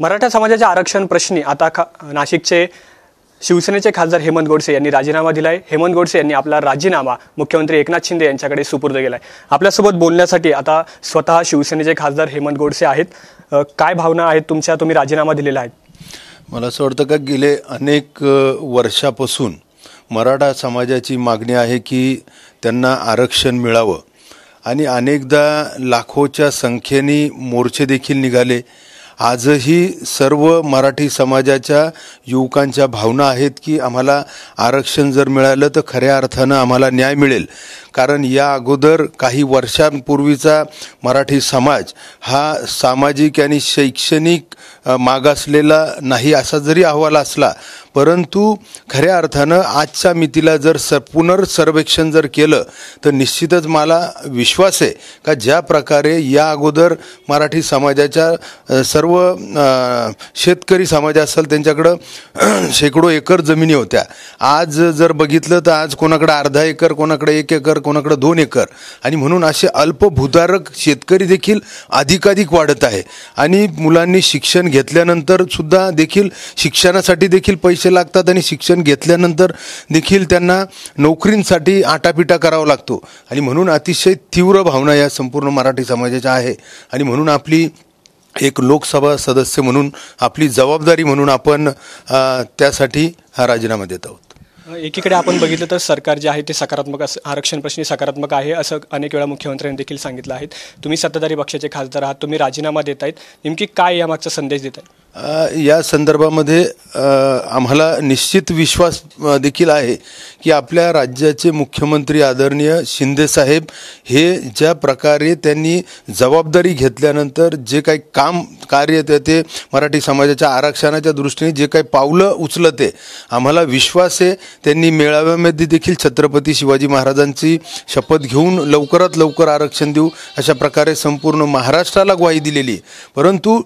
मराठा समाजाच्या आरक्षण प्रश्नी आता खा नाशिकचे शिवसेनेचे खासदार हेमंत गोडसे यांनी राजीनामा दिला आहे हेमंत गोडसे यांनी आपला राजीनामा मुख्यमंत्री एकनाथ शिंदे यांच्याकडे सुपूर्द केला आहे आपल्यासोबत बोलण्यासाठी आता स्वतः शिवसेनेचे खासदार हेमंत गोडसे आहेत काय भावना आहेत तुमच्या तुम्ही राजीनामा दिलेला आहेत मला असं वाटतं का गेले अनेक वर्षापासून मराठा समाजाची मागणी आहे की त्यांना आरक्षण मिळावं आणि अनेकदा लाखोच्या संख्येने मोर्चे देखील निघाले आजही सर्व मराठी समाजाच्या युवकांच्या भावना आहेत की आम्हाला आरक्षण जर मिळालं तर खऱ्या अर्थानं आम्हाला न्याय मिळेल कारण या अगोदर काही वर्षांपूर्वीचा मराठी समाज हा सामाजिक आणि शैक्षणिक मागासलेला नाही असा जरी अहवाल असला परंतु खऱ्या अर्थानं आजच्या मितीला जर स पुनर्सर्वेक्षण जर केलं तर निश्चितच मला विश्वास आहे का ज्या प्रकारे या अगोदर मराठी समाजाच्या सर्व शेतकरी समाज असेल त्यांच्याकडं शेकडो एकर जमिनी होत्या आज जर बघितलं तर आज कोणाकडे अर्धा एकर कोणाकडे एक एकर कोणाकडे दोन एकर आणि म्हणून असे अल्पभूधारक शेतकरी देखील अधिकाधिक वाढत आहे आणि मुलांनी शिक्षण शिक्षण घेतल्यानंतर सुद्धा देखील शिक्षणासाठी देखील पैसे लागतात आणि शिक्षण घेतल्यानंतर देखील त्यांना नोकरींसाठी आटापिटा करावा लागतो आणि म्हणून अतिशय तीव्र भावना या संपूर्ण मराठी समाजाच्या आहे आणि म्हणून आपली एक लोकसभा सदस्य म्हणून आपली जबाबदारी म्हणून आपण त्यासाठी हा राजीनामा देत आहोत एकीकडे आपण बघितलं तर सरकार जे आहे ते सकारात्मक असं आरक्षण प्रश्नी सकारात्मक आहे असं अनेक वेळा मुख्यमंत्र्यांनी देखील सांगितलं आहे तुम्ही सत्ताधारी पक्षाचे खासदार आहात तुम्ही राजीनामा देत आहेत नेमकी काय यामागचा संदेश देत आहेत या संदर्भामध्ये आम्हाला निश्चित विश्वास देखील आहे की आपल्या राज्याचे मुख्यमंत्री आदरणीय शिंदेसाहेब हे ज्या प्रकारे त्यांनी जबाबदारी घेतल्यानंतर जे काही काम कार्य ते ते मराठी समाजाच्या आरक्षणाच्या दृष्टीने जे काही पावलं उचलते आम्हाला विश्वास आहे त्यांनी मेळाव्यामध्ये देखील छत्रपती शिवाजी महाराजांची शपथ घेऊन लवकरात लवकर आरक्षण देऊ अशा प्रकारे संपूर्ण महाराष्ट्राला ग्वाही दिलेली परंतु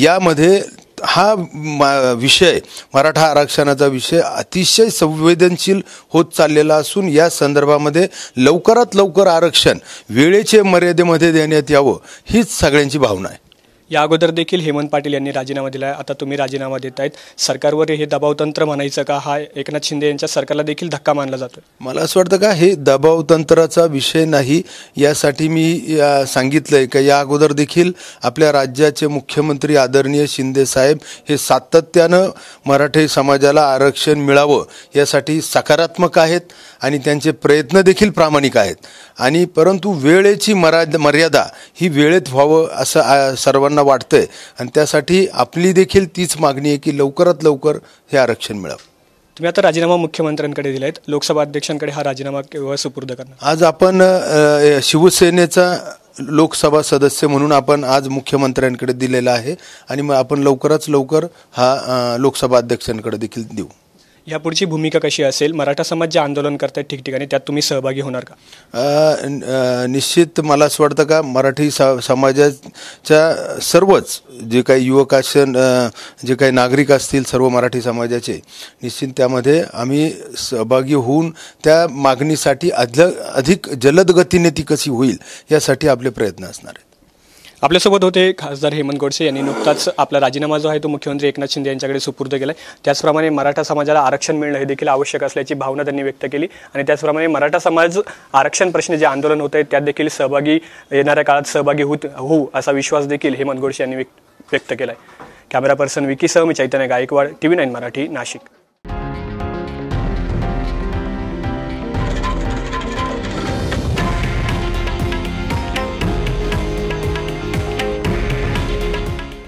यामध्ये हा मा विषय मराठा आरक्षणाचा विषय अतिशय संवेदनशील होत चाललेला असून या संदर्भामध्ये लवकरात लवकर आरक्षण वेळेचे मर्यादेमध्ये देण्यात यावं हीच सगळ्यांची भावना आहे या अगोदर देखील हेमंत पाटील यांनी राजीनामा दिला आहे आता तुम्ही राजीनामा देत आहेत सरकारवर हे दबावतंत्र म्हणायचं का हा एकनाथ शिंदे यांच्या सरकारला देखील धक्का मानला जातो मला असं वाटतं का हे दबावतंत्राचा विषय नाही यासाठी मी सांगितलं आहे का या अगोदर देखील आपल्या राज्याचे मुख्यमंत्री आदरणीय शिंदे साहेब हे सातत्यानं मराठी समाजाला आरक्षण मिळावं यासाठी सकारात्मक आहेत आणि त्यांचे प्रयत्न देखील प्रामाणिक आहेत आणि परंतु वेळेची मरा मर्यादा ही वेळेत व्हावं असं सर्वांना लोकांना वाटतंय आणि त्यासाठी आपली देखील तीच मागणी आहे की लवकरात लवकर हे आरक्षण मिळावं तुम्ही आता राजीनामा मुख्यमंत्र्यांकडे दिला आहेत लोकसभा अध्यक्षांकडे हा राजीनामा केव्हा सुपूर्द करणार आज आपण शिवसेनेचा लोकसभा सदस्य म्हणून आपण आज मुख्यमंत्र्यांकडे दिलेला आहे आणि मग आपण लवकरात लवकर हा लोकसभा अध्यक्षांकडे देखील देऊ यापुढची भूमिका कशी असेल मराठा समाज जे आंदोलन करत आहेत ठिकठिकाणी त्यात तुम्ही सहभागी होणार का निश्चित मला असं वाटतं का मराठी समाजाच्या सर्वच जे काही युवक असेल जे काही नागरिक असतील सर्व मराठी समाजाचे निश्चित त्यामध्ये आम्ही सहभागी होऊन त्या मागणीसाठी अधिक जलद गतीने ती कशी होईल यासाठी आपले प्रयत्न असणार आहेत आपल्यासोबत होते खासदार हेमंत गोडसे यांनी नुकताच आपला राजीनामा जो आहे तो मुख्यमंत्री एकनाथ शिंदे यांच्याकडे सुपूर्द केला आहे त्याचप्रमाणे मराठा समाजाला आरक्षण मिळणं हे देखील आवश्यक असल्याची भावना त्यांनी व्यक्त केली आणि त्याचप्रमाणे मराठा समाज आरक्षण प्रश्न जे आंदोलन होत आहे त्यात देखील सहभागी येणाऱ्या काळात सहभागी होत होऊ असा विश्वास देखील हेमंत गोडसे यांनी व्यक्त केला आहे कॅमेरा पर्सन विकीसह मी Chaitanya Gaikwad T V nine Marathi Nashik